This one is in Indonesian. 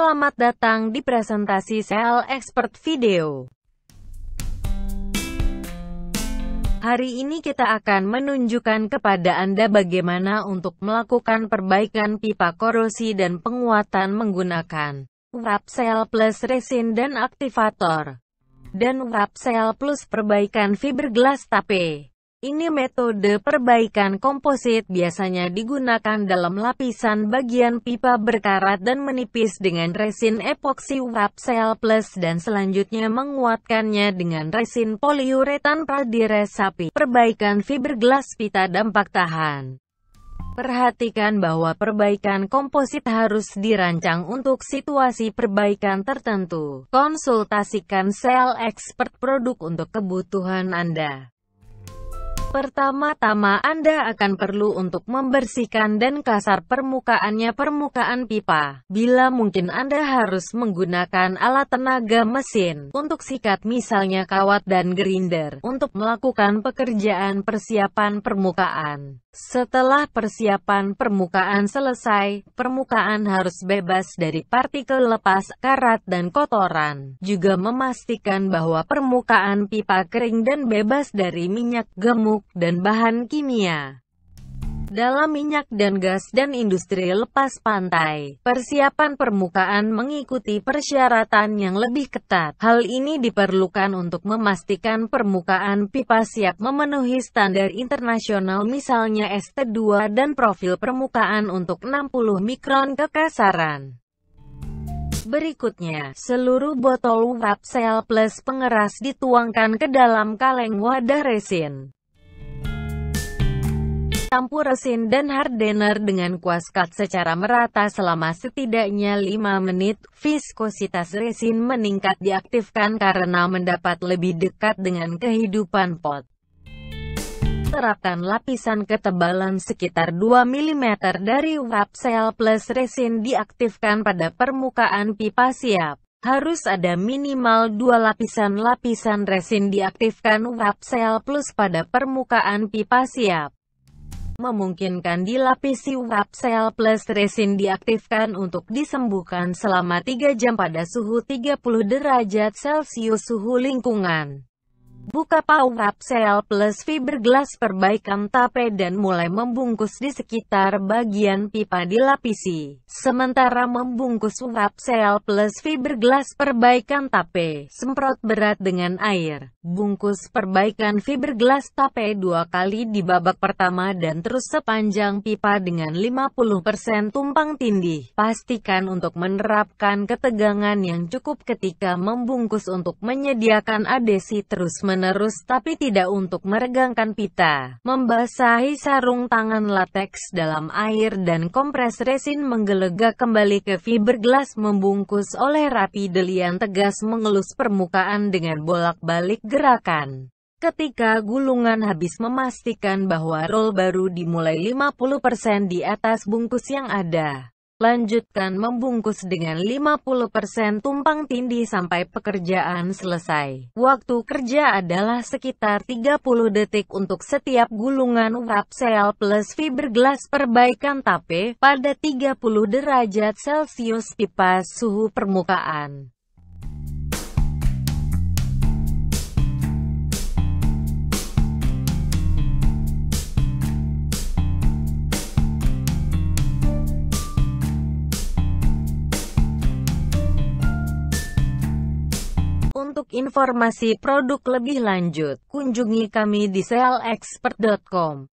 Selamat datang di presentasi Sel Expert Video. Hari ini kita akan menunjukkan kepada Anda bagaimana untuk melakukan perbaikan pipa korosi dan penguatan menggunakan Wrap Sel Plus Resin dan Aktivator dan Wrap Sel Plus Perbaikan Fiberglass Tape. Ini metode perbaikan komposit biasanya digunakan dalam lapisan bagian pipa berkarat dan menipis dengan resin epoxy wrap cell plus dan selanjutnya menguatkannya dengan resin poliuretan pradires Perbaikan fiberglass pita dampak tahan. Perhatikan bahwa perbaikan komposit harus dirancang untuk situasi perbaikan tertentu. Konsultasikan sel expert produk untuk kebutuhan Anda. Pertama-tama Anda akan perlu untuk membersihkan dan kasar permukaannya permukaan pipa. Bila mungkin Anda harus menggunakan alat tenaga mesin untuk sikat misalnya kawat dan gerinder untuk melakukan pekerjaan persiapan permukaan. Setelah persiapan permukaan selesai, permukaan harus bebas dari partikel lepas, karat dan kotoran. Juga memastikan bahwa permukaan pipa kering dan bebas dari minyak, gemuk, dan bahan kimia dalam minyak dan gas dan industri lepas pantai. Persiapan permukaan mengikuti persyaratan yang lebih ketat. Hal ini diperlukan untuk memastikan permukaan pipa siap memenuhi standar internasional misalnya ST2 dan profil permukaan untuk 60 mikron kekasaran. Berikutnya, seluruh botol wrap sel plus pengeras dituangkan ke dalam kaleng wadah resin. Campur resin dan hardener dengan kuas cut secara merata selama setidaknya 5 menit. Viskositas resin meningkat diaktifkan karena mendapat lebih dekat dengan kehidupan pot. Terapkan lapisan ketebalan sekitar 2 mm dari wrap cell plus resin diaktifkan pada permukaan pipa siap. Harus ada minimal dua lapisan lapisan resin diaktifkan wrap cell plus pada permukaan pipa siap memungkinkan dilapisi uap sel plus resin diaktifkan untuk disembuhkan selama 3 jam pada suhu 30 derajat Celcius suhu lingkungan. Buka Power Up Cell Plus Fiberglass perbaikan tape dan mulai membungkus di sekitar bagian pipa dilapisi. Sementara membungkus Wrap Cell Plus Fiberglass perbaikan tape, semprot berat dengan air. Bungkus perbaikan fiberglass tape dua kali di babak pertama dan terus sepanjang pipa dengan 50% tumpang tindih. Pastikan untuk menerapkan ketegangan yang cukup ketika membungkus untuk menyediakan adesi terus menerus menerus tapi tidak untuk meregangkan pita. Membasahi sarung tangan lateks dalam air dan kompres resin menggelegak kembali ke fiberglass membungkus oleh rapi delian tegas mengelus permukaan dengan bolak-balik gerakan. Ketika gulungan habis memastikan bahwa roll baru dimulai 50% di atas bungkus yang ada. Lanjutkan membungkus dengan 50% tumpang tindih sampai pekerjaan selesai. Waktu kerja adalah sekitar 30 detik untuk setiap gulungan wrap cell plus fiberglass perbaikan tape pada 30 derajat Celcius pipa suhu permukaan. Untuk informasi produk lebih lanjut, kunjungi kami di selexpert.com.